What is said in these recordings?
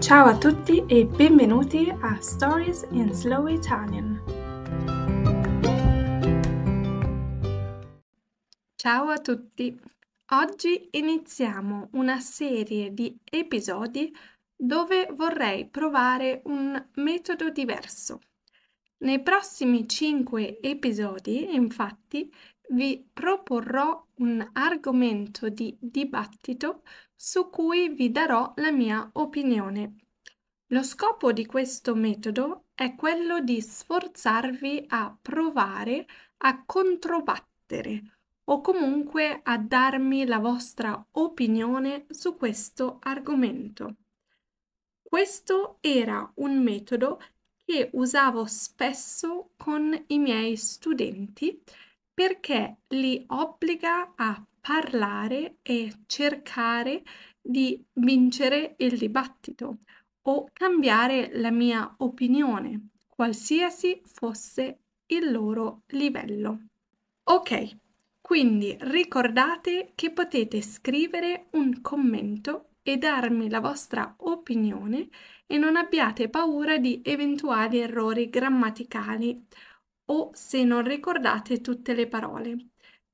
Ciao a tutti e benvenuti a Stories in Slow Italian. Ciao a tutti! Oggi iniziamo una serie di episodi dove vorrei provare un metodo diverso. Nei prossimi 5 episodi, infatti, vi proporrò un argomento di dibattito su cui vi darò la mia opinione. Lo scopo di questo metodo è quello di sforzarvi a provare a controbattere o comunque a darmi la vostra opinione su questo argomento. Questo era un metodo che usavo spesso con i miei studenti perché li obbliga a parlare e cercare di vincere il dibattito o cambiare la mia opinione, qualsiasi fosse il loro livello. Ok, quindi ricordate che potete scrivere un commento e darmi la vostra opinione e non abbiate paura di eventuali errori grammaticali o se non ricordate tutte le parole.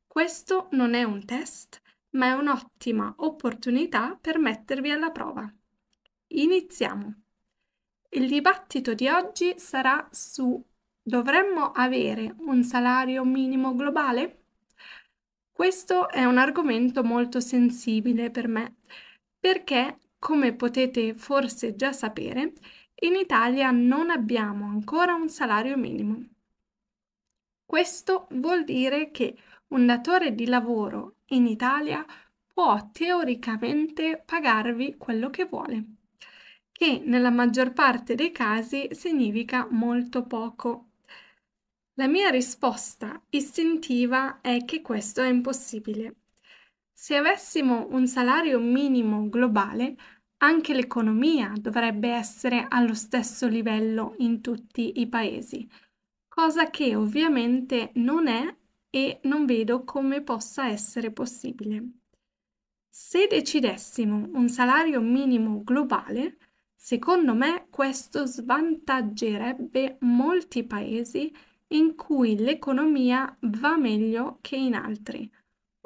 Questo non è un test, ma è un'ottima opportunità per mettervi alla prova. Iniziamo. Il dibattito di oggi sarà su dovremmo avere un salario minimo globale? Questo è un argomento molto sensibile per me perché, come potete forse già sapere, in Italia non abbiamo ancora un salario minimo. Questo vuol dire che un datore di lavoro in Italia può teoricamente pagarvi quello che vuole, che nella maggior parte dei casi significa molto poco. La mia risposta istintiva è che questo è impossibile. Se avessimo un salario minimo globale, anche l'economia dovrebbe essere allo stesso livello in tutti i paesi, cosa che ovviamente non è e non vedo come possa essere possibile. Se decidessimo un salario minimo globale, secondo me questo svantaggerebbe molti paesi in cui l'economia va meglio che in altri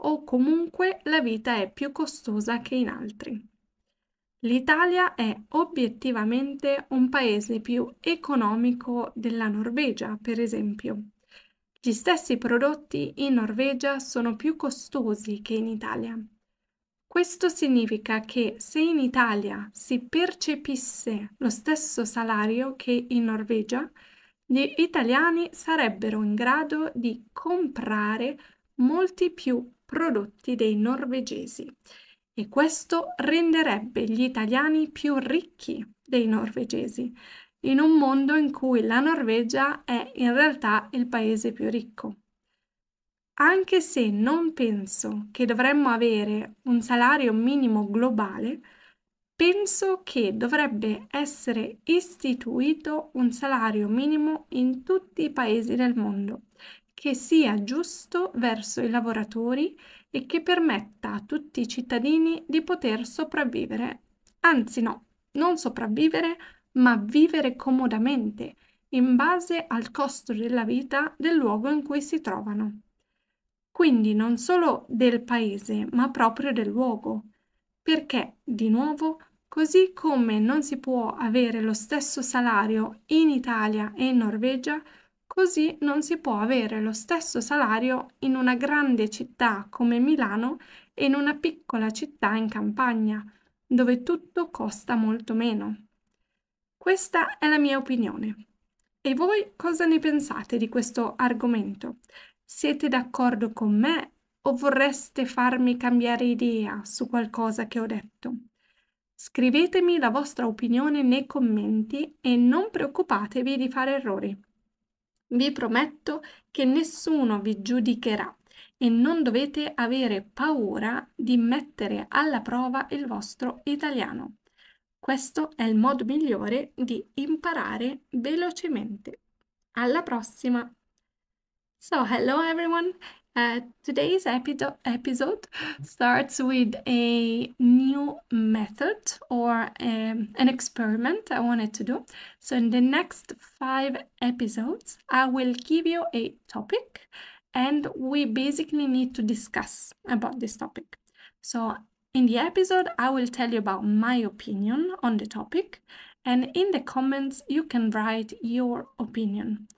o comunque la vita è più costosa che in altri. L'Italia è obiettivamente un paese più economico della Norvegia, per esempio. Gli stessi prodotti in Norvegia sono più costosi che in Italia. Questo significa che se in Italia si percepisse lo stesso salario che in Norvegia, gli italiani sarebbero in grado di comprare molti più prodotti dei norvegesi e questo renderebbe gli italiani più ricchi dei norvegesi in un mondo in cui la Norvegia è in realtà il paese più ricco. Anche se non penso che dovremmo avere un salario minimo globale, penso che dovrebbe essere istituito un salario minimo in tutti i paesi del mondo, che sia giusto verso i lavoratori e che permetta a tutti i cittadini di poter sopravvivere. Anzi no, non sopravvivere, ma vivere comodamente in base al costo della vita del luogo in cui si trovano. Quindi non solo del paese, ma proprio del luogo, perché, di nuovo, così come non si può avere lo stesso salario in Italia e in Norvegia, Così non si può avere lo stesso salario in una grande città come Milano e in una piccola città in campagna, dove tutto costa molto meno. Questa è la mia opinione. E voi cosa ne pensate di questo argomento? Siete d'accordo con me o vorreste farmi cambiare idea su qualcosa che ho detto? Scrivetemi la vostra opinione nei commenti e non preoccupatevi di fare errori. Vi prometto che nessuno vi giudicherà e non dovete avere paura di mettere alla prova il vostro italiano. Questo è il modo migliore di imparare velocemente. Alla prossima! So, hello everyone! Uh, today's epi- episode starts with a new method or um, an experiment I wanted to do. So, in the next five episodes, I will give you a topic and we basically need to discuss about this topic. So, in the episode, I will tell you about my opinion on the topic, and in the comments, you can write your opinion.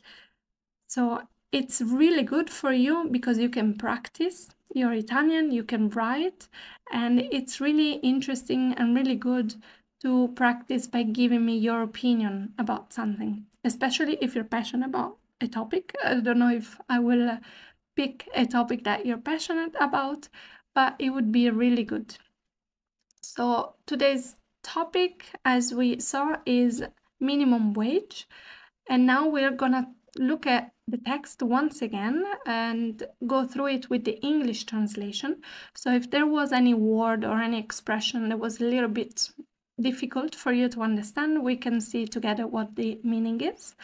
So, it's really good for you because you can practice your Italian, you can write, and it's really interesting and really good to practice by giving me your opinion about something, especially if you're passionate about a topic. I don't know if I will pick a topic that you're passionate about, but it would be really good. So, today's topic, as we saw, is minimum wage. And now we're gonna look at the text once again and go through it with the English translation. So if there was any word or any expression that was a little bit difficult for you to understand, we can see together what the meaning is.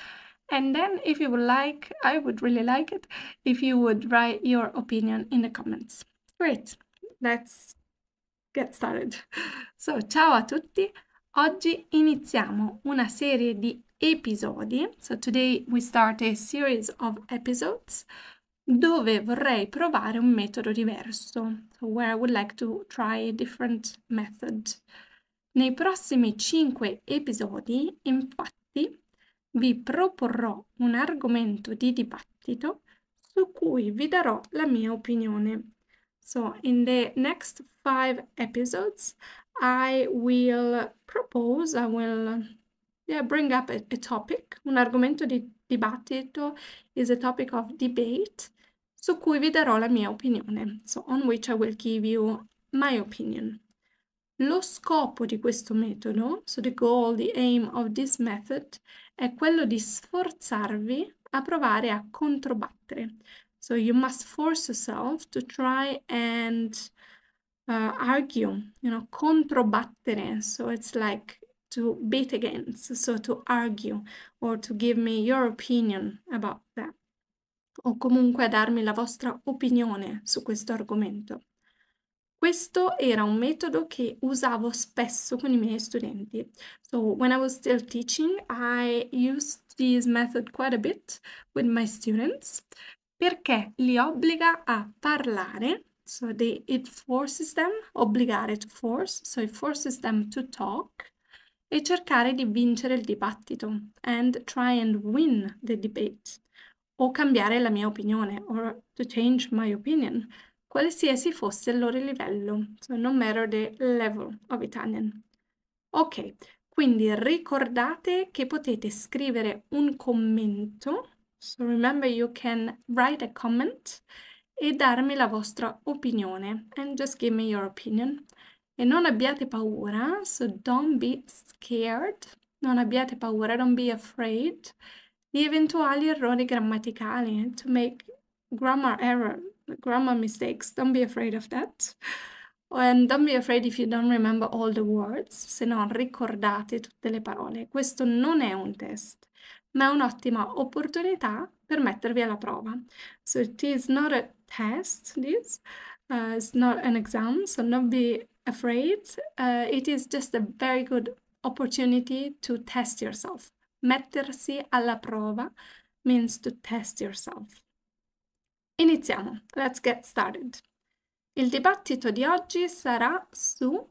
And then if you would like, I would really like it if you would write your opinion in the comments. Great, let's get started. So, ciao a tutti! Oggi iniziamo una serie di episodi. So today we start a series of episodes dove vorrei provare un metodo diverso. So where I would like to try a different method. Nei prossimi 5 episodi, infatti, vi proporrò un argomento di dibattito su cui vi darò la mia opinione. So, in the next five episodes, I will propose, I will yeah, bring up a, a topic, un argomento di dibattito is a topic of debate su cui vi darò la mia opinione. So on which I will give you my opinion. Lo scopo di questo metodo, so the goal, the aim of this method, è quello di sforzarvi a provare a controbattere. So you must force yourself to try and uh, argue, you know, controbattere. So it's like to beat against, so to argue or to give me your opinion about that, o comunque a darmi la vostra opinione su questo argomento. Questo era un metodo che usavo spesso con i miei studenti. So when I was still teaching, I used this method quite a bit with my students perché li obbliga a parlare So they, it forces them, obbligare to force, so it forces them to talk e cercare di vincere il dibattito and try and win the debate o cambiare la mia opinione or to change my opinion qualsiasi fosse il loro livello so no matter the level of Italian ok quindi ricordate che potete scrivere un commento so remember you can write a comment e darmi la vostra opinione and just give me your opinion e non abbiate paura, so don't be scared, non abbiate paura, don't be afraid, di eventuali errori grammaticali, to make grammar error, grammar mistakes, don't be afraid of that. And don't be afraid if you don't remember all the words, se no ricordate tutte le parole. Questo non è un test, ma è un'ottima opportunità per mettervi alla prova. So it is not a test, this, uh, it's not an exam, so don't be afraid. Uh, it is just a very good opportunity to test yourself. Mettersi alla prova means to test yourself. Iniziamo, let's get started. Il dibattito di oggi sarà su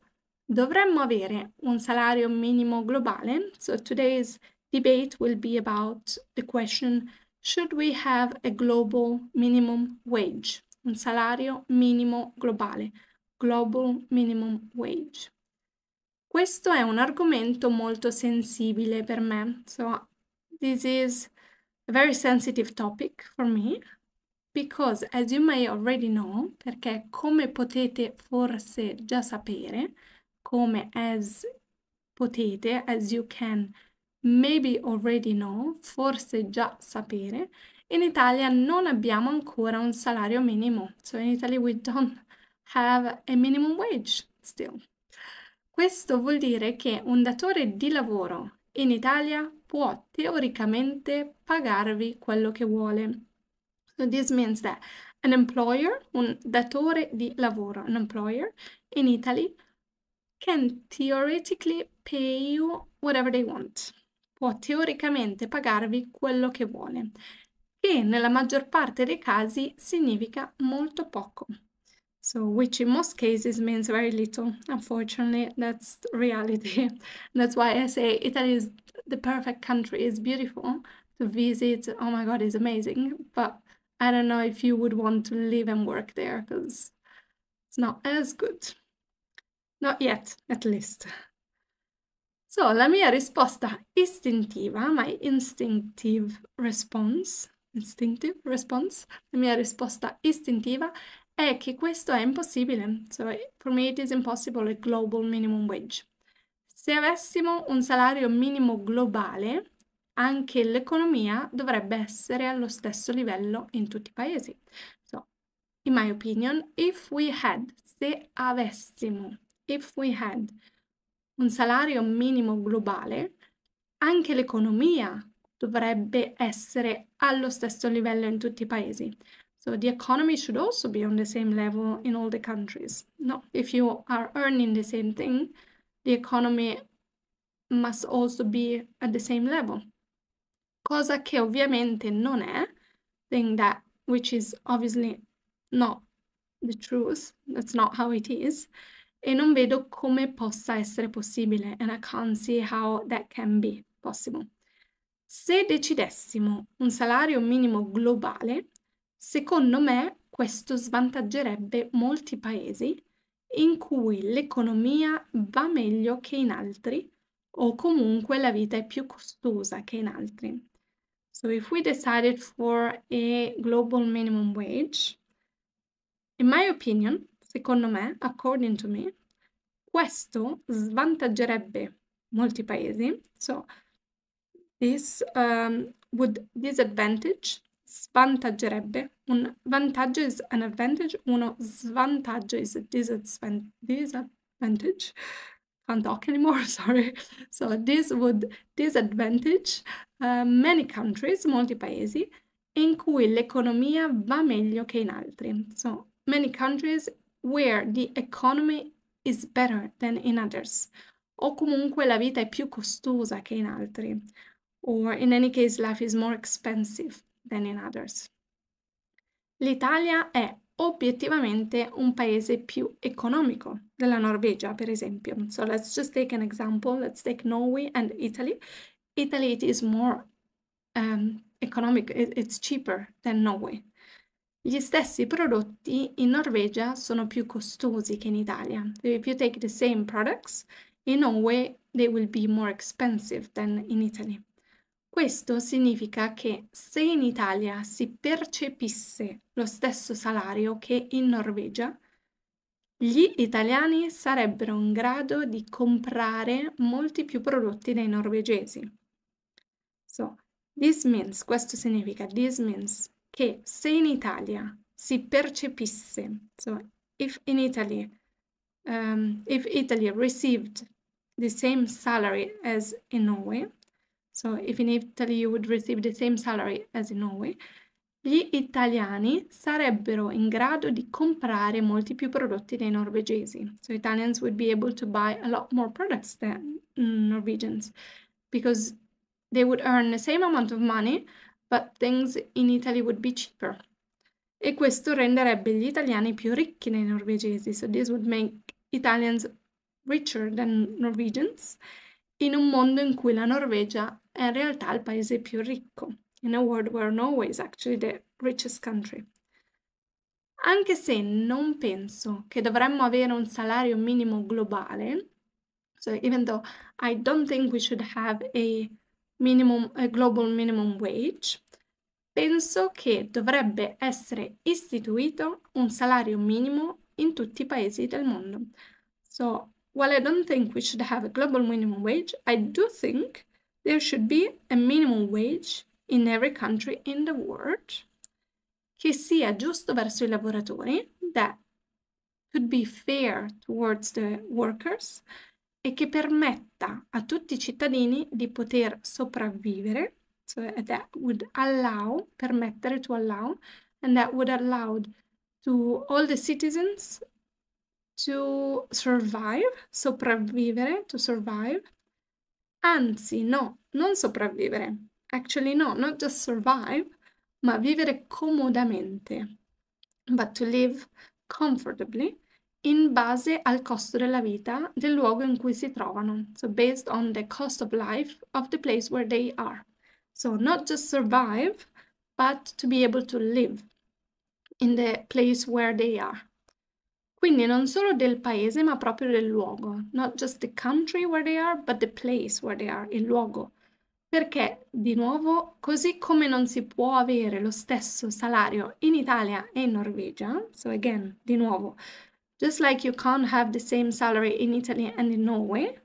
dovremmo avere un salario minimo globale. So today's debate will be about the question should we have a global minimum wage? Un salario minimo globale. Global Minimum Wage. Questo è un argomento molto sensibile per me. So, this is a very sensitive topic for me because, as you may already know, perché come potete forse già sapere, come as potete, as you can maybe already know, forse già sapere, in Italia non abbiamo ancora un salario minimo. So in Italy we don't have a minimum wage still. Questo vuol dire che un datore di lavoro in Italia può teoricamente pagarvi quello che vuole. So this means that an employer, un datore di lavoro, an employer in Italy can theoretically pay you whatever they want. Può teoricamente pagarvi quello che vuole, che nella maggior parte dei casi significa molto poco. So, which in most cases means very little. Unfortunately, that's reality. that's why I say Italy is the perfect country. It's beautiful to visit. Oh my God, it's amazing. But I don't know if you would want to live and work there because it's not as good. Not yet, at least. So, la mia risposta istintiva, my instinctive response, instinctive response, la mia risposta istintiva è che questo è impossibile. So, for me it is impossible a global minimum wage. Se avessimo un salario minimo globale, anche l'economia dovrebbe essere allo stesso livello in tutti i paesi. So, in my opinion, if we had, se avessimo, if we had un salario minimo globale, anche l'economia dovrebbe essere allo stesso livello in tutti i paesi. So the economy should also be on the same level in all the countries. No, if you are earning the same thing, the economy must also be at the same level. Cosa che ovviamente non è, thing that which is obviously not the truth, that's not how it is. E non vedo come possa essere possibile, and I can't see how that can be possible. Se decidessimo un salario minimo globale, Secondo me questo svantaggerebbe molti paesi in cui l'economia va meglio che in altri o comunque la vita è più costosa che in altri. So if we decided for a global minimum wage, in my opinion, secondo me, according to me, questo svantaggerebbe molti paesi. So this um, would disadvantage svantaggerebbe. Un vantaggio is an advantage, uno svantaggio is a disadvantage. Can't talk anymore, sorry. So this would disadvantage uh, many countries, molti paesi, in cui l'economia va meglio che in altri. So many countries where the economy is better than in others. O comunque la vita è più costosa che in altri. Or in any case life is more expensive than in others. L'Italia è obiettivamente un paese più economico della Norvegia, per esempio. So let's just take an example. Let's take Norway and Italy. Italy it is more um, economic, it's cheaper than Norway. Gli stessi prodotti in Norvegia sono più costosi che in Italia. So if you take the same products in Norway, they will be more expensive than in Italy. Questo significa che se in Italia si percepisse lo stesso salario che in Norvegia, gli italiani sarebbero in grado di comprare molti più prodotti dei norvegesi. So, this means, questo significa, this means che se in Italia si percepisse, so if in Italy, um, if Italy received the same salary as in Norway, so if in Italy you would receive the same salary as in Norway, gli italiani sarebbero in grado di comprare molti più prodotti dei norvegesi. So Italians would be able to buy a lot more products than Norwegians because they would earn the same amount of money, but things in Italy would be cheaper. E questo renderebbe gli italiani più ricchi dei norvegesi. So this would make Italians richer than Norwegians in un mondo in cui la Norvegia in realtà il paese più ricco, in a world where Norway is actually the richest country. Anche se non penso che dovremmo avere un salario minimo globale, so even though I don't think we should have a, minimum, a global minimum wage, penso che dovrebbe essere istituito un salario minimo in tutti i paesi del mondo. So, while I don't think we should have a global minimum wage, I do think there should be a minimum wage in every country in the world che sia giusto verso i lavoratori, that could be fair towards the workers e che permetta a tutti i cittadini di poter sopravvivere, so that would allow, permettere to allow, and that would allow to all the citizens to survive, sopravvivere, to survive, Anzi, no, non sopravvivere. Actually, no, not just survive, ma vivere comodamente. But to live comfortably in base al costo della vita del luogo in cui si trovano. So, based on the cost of life of the place where they are. So, not just survive, but to be able to live in the place where they are. Quindi non solo del paese, ma proprio del luogo. Not just the country where they are, but the place where they are, il luogo. Perché, di nuovo, così come non si può avere lo stesso salario in Italia e in Norvegia, so again, di nuovo, just like you can't have the same salary in Italy and in Norway,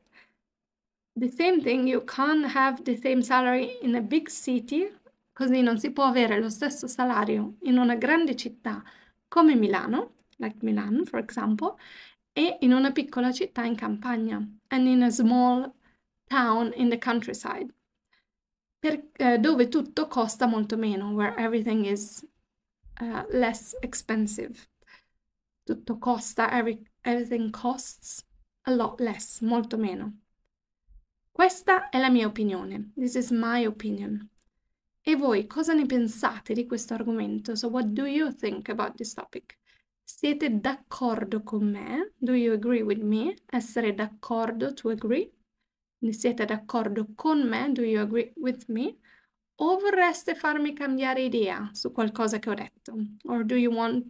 the same thing, you can't have the same salary in a big city, così non si può avere lo stesso salario in una grande città come Milano, like Milan, for example, e in una piccola città in campagna, and in a small town in the countryside, per, eh, dove tutto costa molto meno, where everything is uh, less expensive. Tutto costa, every, everything costs a lot less, molto meno. Questa è la mia opinione. This is my opinion. E voi cosa ne pensate di questo argomento? So what do you think about this topic? Siete d'accordo con me? Do you agree with me? Essere d'accordo, to agree. Siete d'accordo con me? Do you agree with me? O vorreste farmi cambiare idea su qualcosa che ho detto? Or do you want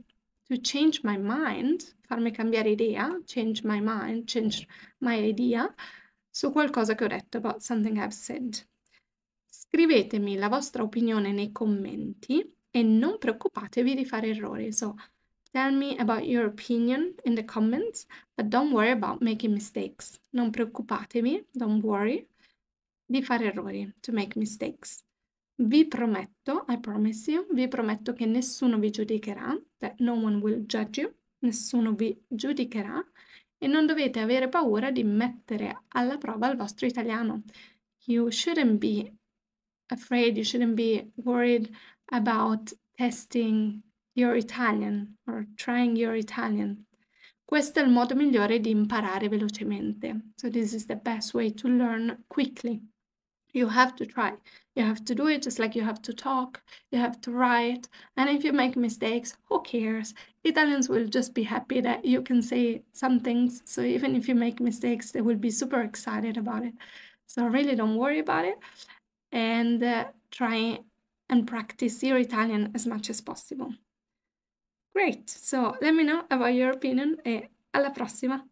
to change my mind? Farmi cambiare idea? Change my mind? Change my idea? Su qualcosa che ho detto, about something I've said. Scrivetemi la vostra opinione nei commenti e non preoccupatevi di fare errori. So, Tell me about your opinion in the comments, but don't worry about making mistakes. Non preoccupatevi, don't worry, di fare errori, to make mistakes. Vi prometto, I promise you, vi prometto che nessuno vi giudicherà, that cioè no one will judge you, nessuno vi giudicherà e non dovete avere paura di mettere alla prova il vostro italiano. You shouldn't be afraid, you shouldn't be worried about testing your Italian or trying your Italian. Questo è il modo migliore di imparare velocemente. So this is the best way to learn quickly. You have to try. You have to do it just like you have to talk, you have to write. And if you make mistakes, who cares? Italians will just be happy that you can say some things. So even if you make mistakes, they will be super excited about it. So really don't worry about it and uh, try and practice your Italian as much as possible. Great! So let me know about your opinion e alla prossima!